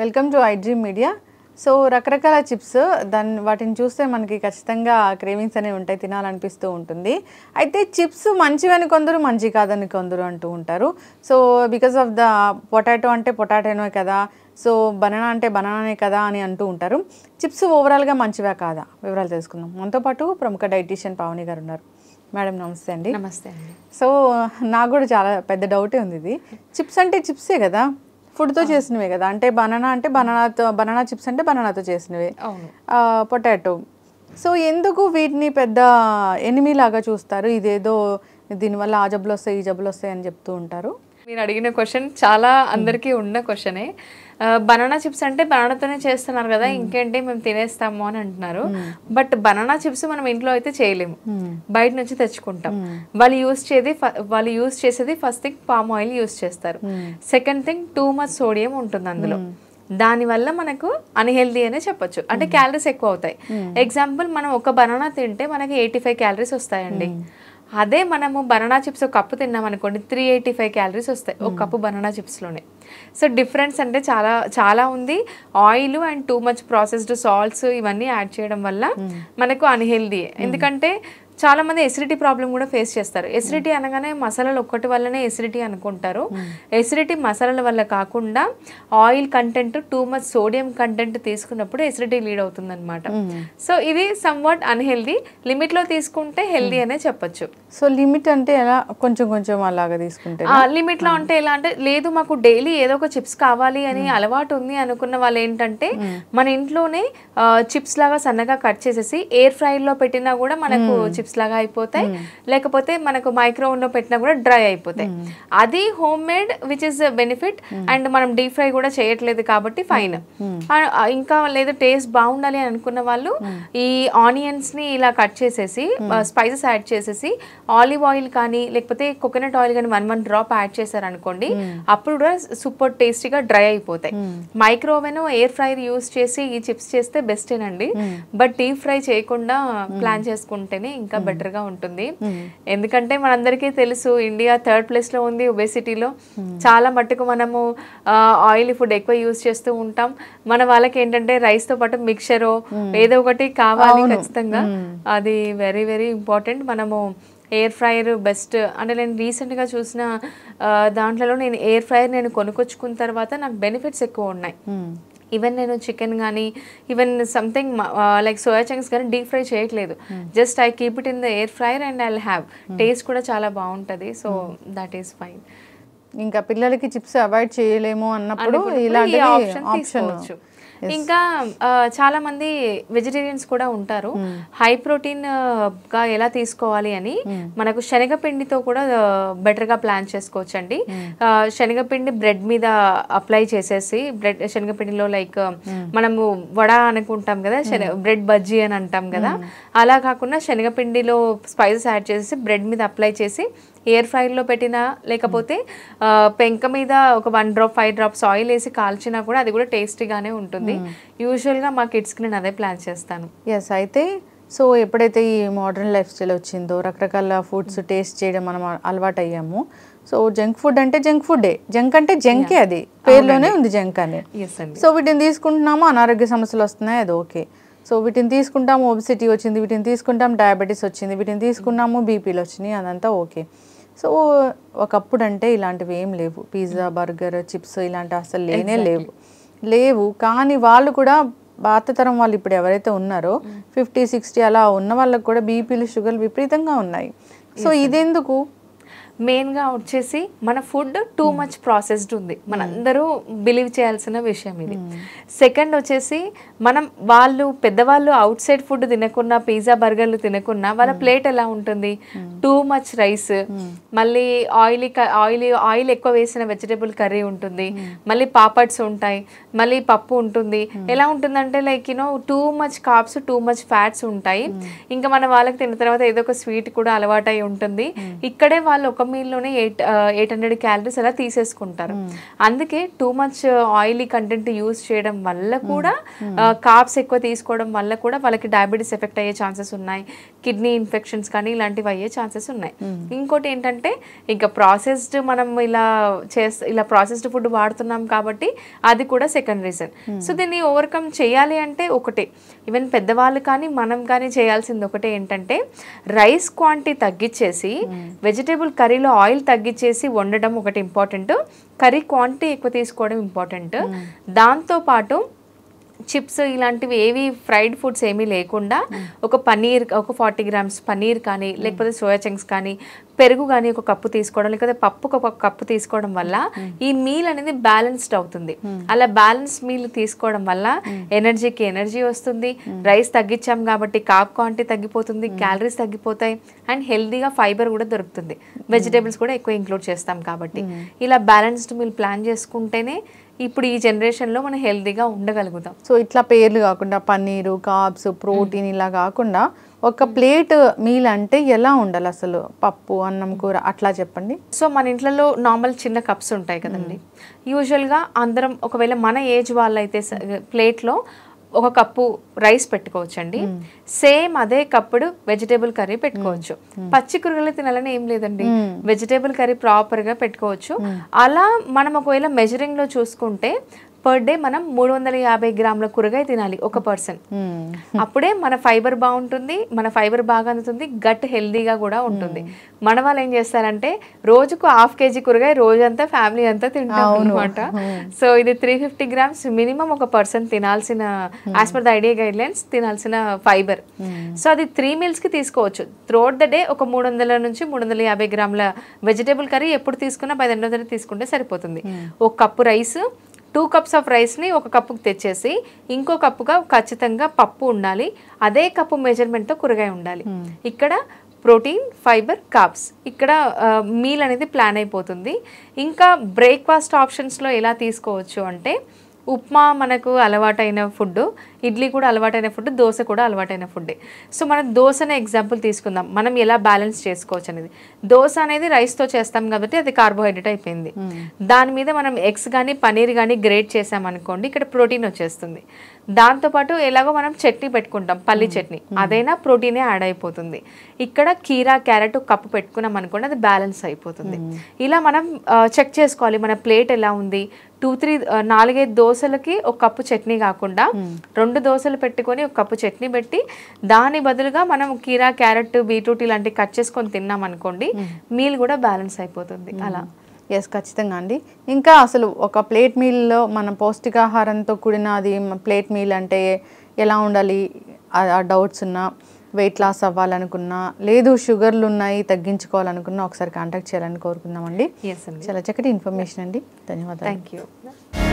Welcome to IG media so రకరకాల chips దాన్ని వాటిని చూస్తే మనకి ఖచ్చితంగా క్రేవింగ్స్ అనేవి ఉంటాయి తినాలనిపిస్తూ ఉంటుంది అయితే చిప్స్ మంచివని కొందరు మంచి కాదని కొందరు అంటూ ఉంటారు so because of the potato అంటే పొటాటోనే కదా సో బనానా అంటే బనానానే కదా అని అంటూ ఉంటారు చిప్స్ ఓవరాల్గా మంచివా కాదా వివరాలు తెలుసుకుందాం మనతో పాటు ప్రముఖ డైటీషియన్ పావని గారు ఉన్నారు మేడం నమస్తే అండి నమస్తే అండి సో నాకు కూడా చాలా పెద్ద డౌటే ఉంది ఇది చిప్స్ అంటే చిప్సే కదా ఫుడ్తో చేసినవే కదా అంటే బనానా అంటే బనానాతో బనానా చిప్స్ అంటే బనానాతో చేసినవే పొటాటో సో ఎందుకు వీటిని పెద్ద ఎనిమిలాగా చూస్తారు ఇదేదో దీనివల్ల ఆ జబ్బులు వస్తాయి ఈ జబ్బులు వస్తాయి అని చెప్తూ ఉంటారు మీరు అడిగిన క్వశ్చన్ చాలా అందరికీ ఉన్న క్వశ్చనే బనానా చిప్స్ అంటే బనానాతోనే చేస్తున్నారు కదా ఇంకేంటి మేము తినేస్తాము అని అంటున్నారు బట్ బనానా చిప్స్ మనం ఇంట్లో అయితే చేయలేము బయట నుంచి తెచ్చుకుంటాం వాళ్ళు యూస్ చేది వాళ్ళు యూస్ చేసేది first thing palm oil use చేస్తారు second thing too much sodium ఉంటుంది అందులో దానివల్ల మనకు అన్హెల్దీ అనే చెప్పొచ్చు అంటే క్యాలరీస్ ఎక్కువ అవుతాయి ఎగ్జాంపుల్ మనం ఒక బనానా తింటే మనకి ఎయిటీ ఫైవ్ క్యాలరీస్ వస్తాయండి అదే మనము బనానా చిప్స్ ఒక కప్పు తిన్నాం అనుకోండి త్రీ ఎయిటీ ఫైవ్ క్యాలరీస్ వస్తాయి ఒక hmm. కప్పు బనానా చిప్స్లోనే సో డిఫరెన్స్ అంటే చాలా చాలా ఉంది oil and too much processed salts ఇవన్నీ యాడ్ చేయడం వల్ల hmm. మనకు అన్హెల్దీ hmm. ఎందుకంటే చాలామంది ఎసిడిటీ ప్రాబ్లం కూడా ఫేస్ చేస్తారు ఎసిడిటీ hmm. అనగానే మసాలాలు ఒక్కటి వల్లనే ఎసిడిటీ అనుకుంటారు ఎసిడిటీ hmm. మసాలాల వల్ల కాకుండా oil content too much sodium content తీసుకున్నప్పుడు ఎసిడిటీ లీడ్ అవుతుందన్నమాట సో hmm. ఇది సమ్ వాట్ అన్హెల్దీ లిమిట్లో తీసుకుంటే హెల్దీ అనే చెప్పొచ్చు సో లిమిట్ అంటే ఎలా కొంచెం కొంచెం అలాగా తీసుకుంటే లిమిట్లో అంటే ఎలా అంటే లేదు మాకు డైలీ ఏదో ఒక చిప్స్ కావాలి అని అలవాటు ఉంది అనుకున్న వాళ్ళు ఏంటంటే మన ఇంట్లోనే చిప్స్ లాగా సన్నగా కట్ చేసేసి ఎయిర్ లో పెట్టినా కూడా మనకు చిప్స్ చిప్స్ లాగా అయిపోతాయి లేకపోతే మనకు మైక్రో లో పెట్టినా కూడా డ్రై అయిపోతాయి అది home made which is benefit and మనం డీప్ ఫ్రై కూడా చేయట్లేదు కాబట్టి ఫైన్ ఇంకా లేదు టేస్ట్ బాగుండాలి అని అనుకున్న వాళ్ళు ఈ ఆనియన్స్ ని ఇలా కట్ చేసేసి స్పైసెస్ యాడ్ చేసేసి ఆలివ్ ఆయిల్ కానీ లేకపోతే కోకోనట్ ఆయిల్ కానీ వన్ వన్ డ్రాప్ యాడ్ చేశారనుకోండి అప్పుడు కూడా సూపర్ టేస్టీగా డ్రై అయిపోతాయి మైక్రోవేవ్ ఎయిర్ ఫ్రైర్ యూస్ చేసి ఈ చిప్స్ చేస్తే బెస్ట్ అండి బట్ డీప్ ఫ్రై చేయకుండా ప్లాన్ చేసుకుంటేనే ఇంకా ఇంకా hmm. గా ఉంటుంది hmm. ఎందుకంటే మనందరికీ తెలుసు ఇండియా థర్డ్ ప్లేస్ లో ఉంది ఒబేసిటీలో hmm. చాలా మట్టుకు మనము ఆయిల్ ఫుడ్ ఎక్కువ యూజ్ చేస్తూ ఉంటాం మన వాళ్ళకి ఏంటంటే రైస్ తో పాటు మిక్చర్ ఏదో ఒకటి కావాలి ఖచ్చితంగా అది వెరీ వెరీ ఇంపార్టెంట్ మనము ఎయిర్ ఫ్రైయర్ బెస్ట్ అంటే నేను రీసెంట్గా చూసిన దాంట్లో నేను ఎయిర్ ఫ్రైయర్ నేను కొనుక్కొచ్చుకున్న తర్వాత నాకు బెనిఫిట్స్ ఎక్కువ ఉన్నాయి ఈవెన్ నేను చికెన్ కానీ even something like soya chunks కానీ డీప్ ఫ్రై చేయట్లేదు just I keep it in the air fryer and I have taste కూడా చాలా బాగుంటుంది సో దట్ ఈస్ ఫైన్ ఇంకా పిల్లలకి చిప్స్ అవాయిడ్ చేయలేము అన్నప్పుడు ఇలాంటి ఆప్షన్ ఇంకా చాలా మంది వెజిటేరియన్స్ కూడా ఉంటారు హై hmm. ప్రోటీన్ గా ఎలా తీసుకోవాలి అని hmm. మనకు శనగపిండితో కూడా బెటర్ గా ప్లాన్ చేసుకోవచ్చు అండి hmm. శనగపిండి బ్రెడ్ మీద అప్లై చేసేసి బ్రెడ్ శనగపిండిలో లైక్ మనము వడ అనుకుంటాం కదా బ్రెడ్ బజ్జీ అని అంటాం కదా అలా కాకుండా శనగపిండిలో స్పైసెస్ యాడ్ చేసేసి బ్రెడ్ మీద అప్లై చేసి ఎయిర్ ఫ్రైర్లో పెట్టినా లేకపోతే పెంక మీద ఒక one drop five drops oil వేసి కాల్చినా కూడా అది కూడా టేస్టీగానే ఉంటుంది యూజువల్గా మా కిడ్స్కి నేను అదే ప్లాన్ చేస్తాను ఎస్ అయితే సో ఎప్పుడైతే ఈ మోడర్న్ లైఫ్ స్టైల్ వచ్చిందో రకరకాల ఫుడ్స్ టేస్ట్ చేయడం మనం అలవాటు అయ్యాము సో జంక్ ఫుడ్ అంటే జంక్ ఫుడ్డే జంక్ అంటే జంకే అది పేరులోనే ఉంది జంక్ అని సో వీటిని తీసుకుంటున్నాము అనారోగ్య సమస్యలు వస్తున్నాయి అది ఓకే సో వీటిని తీసుకుంటాము ఒబిసిటీ వచ్చింది వీటిని తీసుకుంటాం డయాబెటీస్ వచ్చింది వీటిని తీసుకున్నాము బీపీలు వచ్చినాయి అదంతా ఓకే సో ఒకప్పుడు అంటే ఇలాంటివి ఏం లేవు పిజ్జా బర్గర్ చిప్స్ ఇలాంటివి అసలు లేనే లేవు లేవు కానీ వాళ్ళు కూడా పాత తరం వాళ్ళు ఇప్పుడు ఎవరైతే ఉన్నారో hmm. ఫిఫ్టీ సిక్స్టీ అలా ఉన్న వాళ్ళకు కూడా బీపీలు షుగర్లు విపరీతంగా ఉన్నాయి సో ఇదెందుకు మెయిన్గా వచ్చేసి మన food too hmm. Much processed ఉంది hmm. మనందరూ బిలీవ్ చేయాల్సిన విషయం ఇది hmm. సెకండ్ వచ్చేసి మనం వాళ్ళు పెద్దవాళ్ళు అవుట్ సైడ్ ఫుడ్ తినకున్నా పిజ్జా బర్గర్లు తినకున్నా వాళ్ళ ప్లేట్ ఎలా ఉంటుంది టూ మచ్ రైస్ మళ్ళీ ఆయిలీ ఆయిలీ ఆయిల్ ఎక్కువ వేసిన వెజిటేబుల్ కర్రీ ఉంటుంది మళ్ళీ పాపడ్స్ ఉంటాయి మళ్ళీ పప్పు ఉంటుంది ఎలా ఉంటుందంటే like you know too much carbs too much fats ఉంటాయి ఇంకా మన వాళ్ళకి తిన్న తర్వాత ఏదో ఒక స్వీట్ కూడా అలవాటై ఉంటుంది ఇక్కడే వాళ్ళు ఒక మీల్లోనే ఎయిట్ ఎయిట్ హండ్రెడ్ క్యాలరీస్ అలా తీసేసుకుంటారు అందుకే too much oily content use చేయడం వల్ల కూడా కాప్స్ ఎక్కువ తీసుకోవడం వల్ల కూడా వాళ్ళకి డయాబెటీస్ ఎఫెక్ట్ అయ్యే ఛాన్సెస్ ఉన్నాయి కిడ్నీ ఇన్ఫెక్షన్స్ కానీ ఇలాంటివి అయ్యే ఛాన్సెస్ ఉన్నాయి hmm. ఇంకోటి ఏంటంటే ఇంకా ప్రాసెస్డ్ మనం ఇలా చేస్తే ఇలా ప్రాసెస్డ్ ఫుడ్ వాడుతున్నాం కాబట్టి అది కూడా సెకండ్ రీజన్ hmm. సో దీన్ని ఓవర్కమ్ చేయాలి అంటే ఒకటే ఈవెన్ పెద్దవాళ్ళు కానీ మనం కానీ చేయాల్సింది ఒకటే ఏంటంటే రైస్ క్వాంటిటీ తగ్గించేసి వెజిటేబుల్ కర్రీలో ఆయిల్ తగ్గించేసి వండడం ఒకటి ఇంపార్టెంట్ కర్రీ క్వాంటిటీ ఎక్కువ తీసుకోవడం ఇంపార్టెంట్ hmm. దాంతోపాటు చిప్స్ ఇలాంటివి ఏవి ఫ్రైడ్ ఫుడ్స్ ఏమీ లేకుండా ఒక పనీర్ ఒక ఫార్టీ గ్రామ్స్ పనీర్ కానీ లేకపోతే సోయా చింగ్స్ కానీ పెరుగు కానీ ఒక కప్పు తీసుకోవడం లేకపోతే పప్పు ఒక కప్పు తీసుకోవడం వల్ల ఈ మీల్ అనేది బ్యాలెన్స్డ్ అవుతుంది అలా బ్యాలెన్స్ మీల్ తీసుకోవడం వల్ల ఎనర్జీకి ఎనర్జీ వస్తుంది రైస్ తగ్గించాం కాబట్టి కాప్ క్వాంటిటీ తగ్గిపోతుంది క్యాలరీస్ తగ్గిపోతాయి అండ్ హెల్దీగా ఫైబర్ కూడా దొరుకుతుంది వెజిటేబుల్స్ కూడా ఎక్కువ ఇంక్లూడ్ చేస్తాం కాబట్టి ఇలా బ్యాలెన్స్డ్ మీల్ ప్లాన్ చేసుకుంటేనే ఇప్పుడు ఈ జనరేషన్లో మనం హెల్దీగా ఉండగలుగుతాం సో ఇట్లా పేర్లు కాకుండా పన్నీరు కాబ్స్ ప్రోటీన్ ఇలా కాకుండా ఒక ప్లేట్ మీల్ అంటే ఎలా ఉండాలి అసలు పప్పు అన్నం కూర అట్లా చెప్పండి సో మన ఇంట్లో నార్మల్ చిన్న కప్స్ ఉంటాయి కదండి యూజువల్గా అందరం ఒకవేళ మన ఏజ్ అయితే ప్లేట్లో ఒక కప్పు రైస్ పెట్టుకోవచ్చండి సేమ్ అదే కప్పుడు వెజిటేబుల్ కర్రీ పెట్టుకోవచ్చు పచ్చి కూరగాయలు తినాలని ఏం లేదండి వెజిటేబుల్ కర్రీ ప్రాపర్గా పెట్టుకోవచ్చు అలా మనం ఒకవేళ మెజరింగ్లో చూసుకుంటే పర్ డే మనం మూడు వందల యాభై గ్రాముల కూరగాయ తినాలి ఒక పర్సన్ hmm. అప్పుడే మన ఫైబర్ బాగుంటుంది మన ఫైబర్ బాగా అందుతుంది గట్ హెల్దీగా కూడా ఉంటుంది hmm. మన వాళ్ళు ఏం చేస్తారంటే రోజుకు హాఫ్ కేజీ కూరగాయ రోజంతా ఫ్యామిలీ అంతా తింటాం అనమాట hmm. సో ఇది త్రీ ఫిఫ్టీ గ్రామ్స్ మినిమం ఒక పర్సన్ తినాల్సిన as per the idea guidelines తినాల్సిన ఫైబర్ సో అది త్రీ మీల్స్ కి తీసుకోవచ్చు త్రోట్ ద డే ఒక మూడు వందల నుంచి మూడు వందల యాభై గ్రాముల వెజిటేబుల్ కర్రీ ఎప్పుడు తీసుకున్నా పది తీసుకుంటే సరిపోతుంది ఒక కప్పు రైస్ టూ కప్స్ ఆఫ్ రైస్ని ఒక కప్పుకు తెచ్చేసి ఇంకో కప్పుగా ఖచ్చితంగా పప్పు ఉండాలి అదే కప్పు మెజర్మెంట్తో కూరగాయ ఉండాలి hmm. ఇక్కడ ప్రోటీన్ ఫైబర్ కాప్స్ ఇక్కడ మీల్ అనేది ప్లాన్ అయిపోతుంది ఇంకా బ్రేక్ఫాస్ట్ ఆప్షన్స్లో ఎలా తీసుకోవచ్చు అంటే ఉప్మా మనకు అలవాటైన ఫుడ్ ఇడ్లీ కూడా అలవాటైన ఫుడ్ దోశ కూడా అలవాటైన ఫుడ్డే సో మనం దోశనే ఎగ్జాంపుల్ తీసుకుందాం మనం ఎలా బ్యాలెన్స్ చేసుకోవచ్చు అనేది దోశ అనేది రైస్తో చేస్తాం కాబట్టి అది కార్బోహైడ్రేట్ అయిపోయింది దాని మీద మనం ఎగ్స్ కానీ పనీర్ కానీ గ్రేట్ అనుకోండి ఇక్కడ ప్రోటీన్ వచ్చేస్తుంది దాంతోపాటు ఎలాగో మనం చట్నీ పెట్టుకుంటాం పల్లి చట్నీ అదైనా ప్రోటీనే యాడ్ అయిపోతుంది ఇక్కడ కీరా క్యారెట్ కప్పు పెట్టుకున్నాం అనుకోండి అది బ్యాలెన్స్ అయిపోతుంది ఇలా మనం చెక్ చేసుకోవాలి మన ప్లేట్ ఎలా ఉంది టూ త్రీ నాలుగైదు దోశలకి ఒక కప్పు చట్నీ కాకుండా రెండు దోశలు పెట్టుకొని ఒక కప్పు చట్నీ పెట్టి దాని బదులుగా మనం కీరా క్యారెట్ బీట్రూట్ ఇలాంటివి కట్ చేసుకొని తిన్నాం అనుకోండి మీల్ కూడా బ్యాలెన్స్ అయిపోతుంది అలా ఎస్ ఖచ్చితంగా అండి ఇంకా అసలు ఒక ప్లేట్ మీల్లో మనం పౌష్టికాహారంతో కూడిన అది ప్లేట్ మీల్ అంటే ఎలా ఉండాలి ఆ డౌట్స్ ఉన్నా వెయిట్ లాస్ అవ్వాలనుకున్నా లేదు షుగర్లు ఉన్నాయి తగ్గించుకోవాలనుకున్నా ఒకసారి కాంటాక్ట్ చేయాలని కోరుకుందామండి చాలా చక్కటి ఇన్ఫర్మేషన్ అండి ధన్యవాదాలు థ్యాంక్ యూ